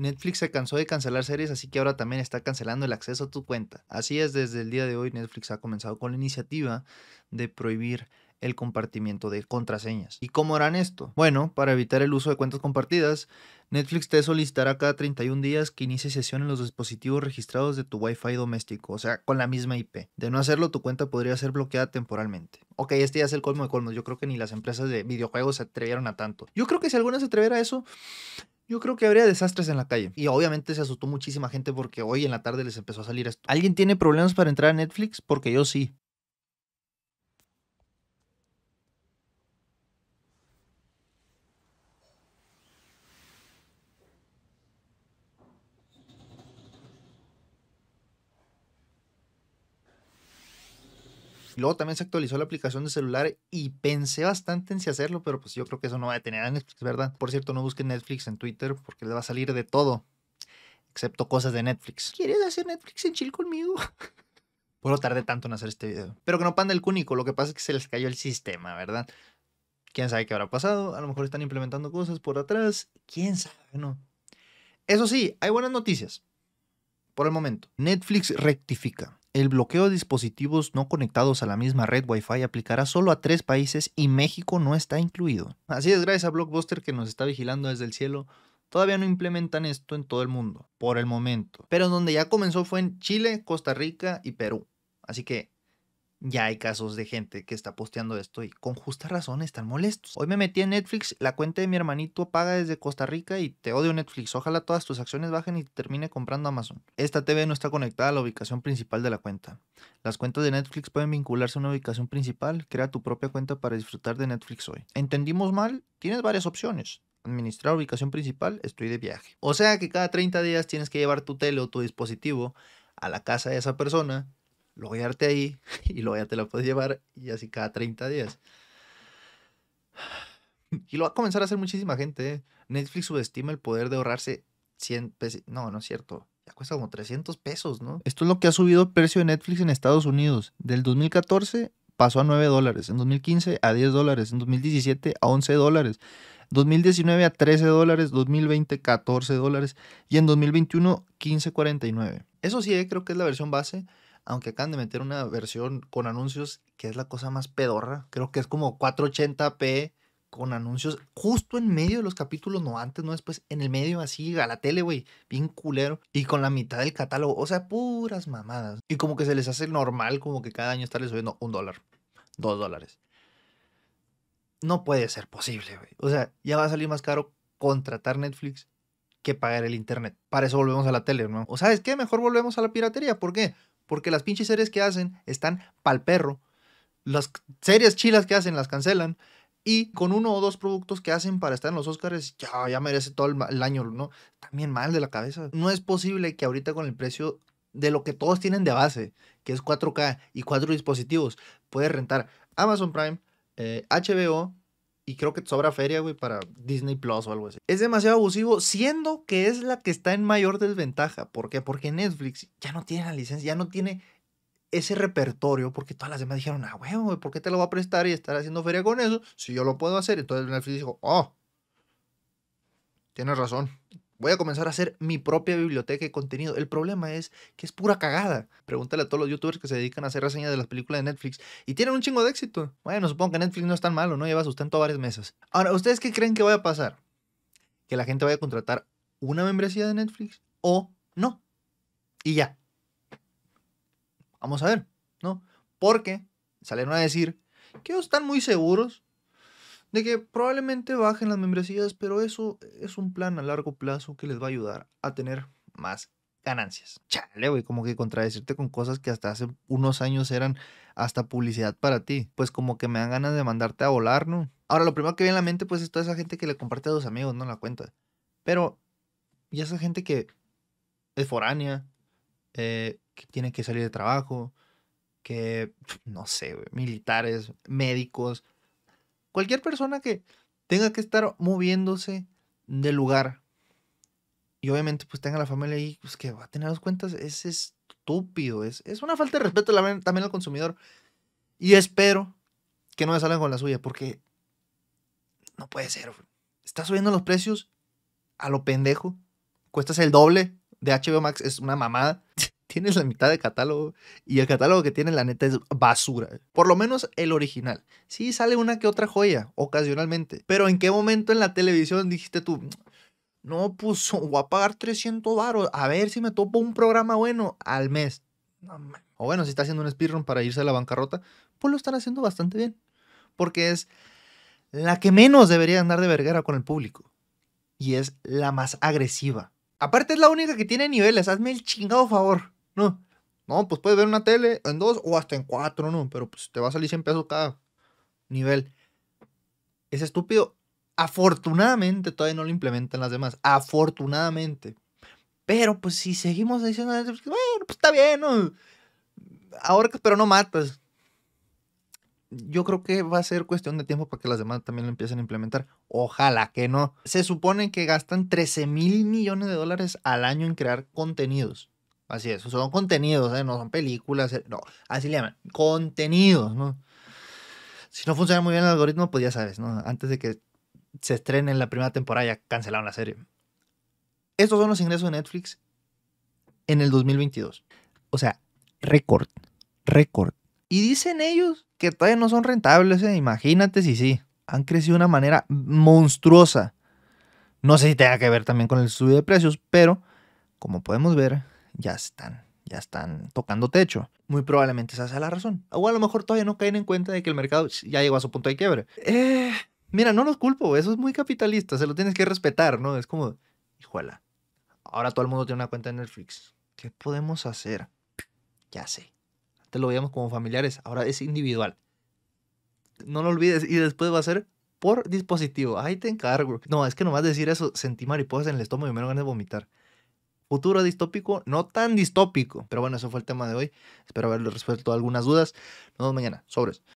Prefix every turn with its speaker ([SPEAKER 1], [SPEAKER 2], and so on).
[SPEAKER 1] Netflix se cansó de cancelar series, así que ahora también está cancelando el acceso a tu cuenta. Así es, desde el día de hoy Netflix ha comenzado con la iniciativa de prohibir el compartimiento de contraseñas. ¿Y cómo harán esto? Bueno, para evitar el uso de cuentas compartidas, Netflix te solicitará cada 31 días que inicie sesión en los dispositivos registrados de tu Wi-Fi doméstico, o sea, con la misma IP. De no hacerlo, tu cuenta podría ser bloqueada temporalmente. Ok, este ya es el colmo de colmos. Yo creo que ni las empresas de videojuegos se atrevieron a tanto. Yo creo que si alguna se atreviera a eso, yo creo que habría desastres en la calle. Y obviamente se asustó muchísima gente porque hoy en la tarde les empezó a salir esto. ¿Alguien tiene problemas para entrar a Netflix? Porque yo sí. Luego también se actualizó la aplicación de celular y pensé bastante en si hacerlo, pero pues yo creo que eso no va a detener a Netflix, ¿verdad? Por cierto, no busquen Netflix en Twitter porque le va a salir de todo, excepto cosas de Netflix. ¿Quieres hacer Netflix en chill conmigo? Por lo tardé tanto en hacer este video. Pero que no panda el cúnico, lo que pasa es que se les cayó el sistema, ¿verdad? Quién sabe qué habrá pasado, a lo mejor están implementando cosas por atrás, quién sabe, no. Eso sí, hay buenas noticias. Por el momento, Netflix rectifica el bloqueo de dispositivos no conectados a la misma red Wi-Fi aplicará solo a tres países y México no está incluido. Así es, gracias a Blockbuster que nos está vigilando desde el cielo, todavía no implementan esto en todo el mundo, por el momento. Pero donde ya comenzó fue en Chile, Costa Rica y Perú. Así que ya hay casos de gente que está posteando esto y con justa razón están molestos. Hoy me metí en Netflix, la cuenta de mi hermanito paga desde Costa Rica y te odio Netflix. Ojalá todas tus acciones bajen y termine comprando Amazon. Esta TV no está conectada a la ubicación principal de la cuenta. Las cuentas de Netflix pueden vincularse a una ubicación principal. Crea tu propia cuenta para disfrutar de Netflix hoy. ¿Entendimos mal? Tienes varias opciones administrar ubicación principal, estoy de viaje. O sea que cada 30 días tienes que llevar tu tele o tu dispositivo a la casa de esa persona a darte ahí y luego ya te la puedes llevar y así cada 30 días. Y lo va a comenzar a hacer muchísima gente. ¿eh? Netflix subestima el poder de ahorrarse 100 pesos. No, no es cierto. Ya cuesta como 300 pesos, ¿no? Esto es lo que ha subido el precio de Netflix en Estados Unidos. Del 2014 pasó a 9 dólares. En 2015 a 10 dólares. En 2017 a 11 dólares. 2019 a 13 dólares. 2020 14 dólares. Y en 2021 15.49. Eso sí, ¿eh? creo que es la versión base aunque acaban de meter una versión con anuncios que es la cosa más pedorra. Creo que es como 480p con anuncios justo en medio de los capítulos, no antes, no después, en el medio así, a la tele, güey, bien culero, y con la mitad del catálogo, o sea, puras mamadas. Y como que se les hace normal, como que cada año estarles subiendo un dólar, dos dólares. No puede ser posible, güey. O sea, ya va a salir más caro contratar Netflix que pagar el internet. Para eso volvemos a la tele, ¿no? O sabes qué? mejor volvemos a la piratería, ¿por qué? porque las pinches series que hacen están pal perro. Las series chilas que hacen las cancelan. Y con uno o dos productos que hacen para estar en los Oscars, ya, ya merece todo el, año, ¿no? También mal de la cabeza. No es posible que ahorita con el precio de lo que todos tienen de base, que es 4K y cuatro dispositivos, puedes rentar Amazon Prime, HBO, eh, y creo que sobra feria, güey, para Disney Plus o algo así. Es demasiado abusivo, siendo que es la que está en mayor desventaja. ¿Por qué? Porque Netflix ya no tiene la licencia, ya no tiene ese repertorio, porque todas las demás dijeron, ah, huevo, güey, ¿por qué te lo va a prestar y estar haciendo feria con eso? Si yo lo puedo hacer. Entonces Netflix dijo, oh, tienes razón, Voy a comenzar a hacer mi propia biblioteca de contenido. El problema es que es pura cagada. Pregúntale a todos los youtubers que se dedican a hacer reseñas de las películas de Netflix y tienen un chingo de éxito. Bueno, supongo que Netflix no es tan malo, ¿no? Lleva sustento varias mesas. Ahora, ¿ustedes qué creen que voy a pasar? ¿Que la gente vaya a contratar una membresía de Netflix o no? Y ya. Vamos a ver, ¿no? Porque salieron a decir que están muy seguros de que probablemente bajen las membresías, pero eso es un plan a largo plazo que les va a ayudar a tener más ganancias. Chale, güey, como que contradecirte con cosas que hasta hace unos años eran hasta publicidad para ti. Pues como que me dan ganas de mandarte a volar, ¿no? Ahora, lo primero que viene a la mente, pues, es toda esa gente que le comparte a los amigos, ¿no? La cuenta. Pero, y esa gente que es foránea, eh, que tiene que salir de trabajo, que, no sé, militares, médicos, cualquier persona que tenga que estar moviéndose de lugar y obviamente pues tenga la familia ahí, pues que va a tener las cuentas, es estúpido, es, es una falta de respeto también al consumidor. Y espero que no me salgan con la suya, porque no puede ser. Está subiendo los precios a lo pendejo. Cuestas el doble de HBO Max, es una mamada tienes la mitad de catálogo y el catálogo que tiene la neta es basura. Por lo menos el original. Sí sale una que otra joya, ocasionalmente. Pero ¿en qué momento en la televisión dijiste tú, no, pues voy a pagar 300 varos, a ver si me topo un programa bueno al mes? o bueno, si está haciendo un speedrun para irse a la bancarrota, pues lo están haciendo bastante bien. Porque es la que menos debería andar de vergara con el público. Y es la más agresiva. Aparte es la única que tiene niveles, hazme el chingado favor. ¿no? No, pues puedes ver una tele en dos o hasta en cuatro, ¿no? Pero pues te va a salir 100 pesos cada nivel. Es estúpido. Afortunadamente todavía no lo implementan las demás. Afortunadamente. Pero pues si seguimos diciendo, pues, bueno, pues está bien, ¿no? Ahora, pero no matas. Yo creo que va a ser cuestión de tiempo para que las demás también lo empiecen a implementar. Ojalá que no. Se supone que gastan 13 mil millones de dólares al año en crear contenidos. Así es, son contenidos, ¿eh? no son películas, eh, no, así le llaman, contenidos, ¿no? Si no funciona muy bien el algoritmo, pues ya sabes, ¿no? Antes de que se estrene en la primera temporada ya cancelaron la serie. Estos son los ingresos de Netflix en el 2022. O sea, récord, récord. Y dicen ellos que todavía no son rentables, ¿eh? imagínate si sí. Han crecido de una manera monstruosa. No sé si tenga que ver también con el estudio de precios, pero como podemos ver, ya están, ya están tocando techo. Muy probablemente esa sea la razón. O a lo mejor todavía no caen en cuenta de que el mercado ya llegó a su punto de quiebre. Eh, mira, no los culpo, eso es muy capitalista, se lo tienes que respetar, ¿no? Es como, hijuela, ahora todo el mundo tiene una cuenta en Netflix. ¿Qué podemos hacer? Ya sé. Antes lo veíamos como familiares, ahora es individual. No lo olvides y después va a ser por dispositivo. Ahí te encargo. No, es que nomás decir eso, sentí mariposas en el estómago y me ganas de vomitar futuro distópico, no tan distópico. Pero bueno, eso fue el tema de hoy. Espero haberles resuelto algunas dudas. Nos vemos mañana. Sobres.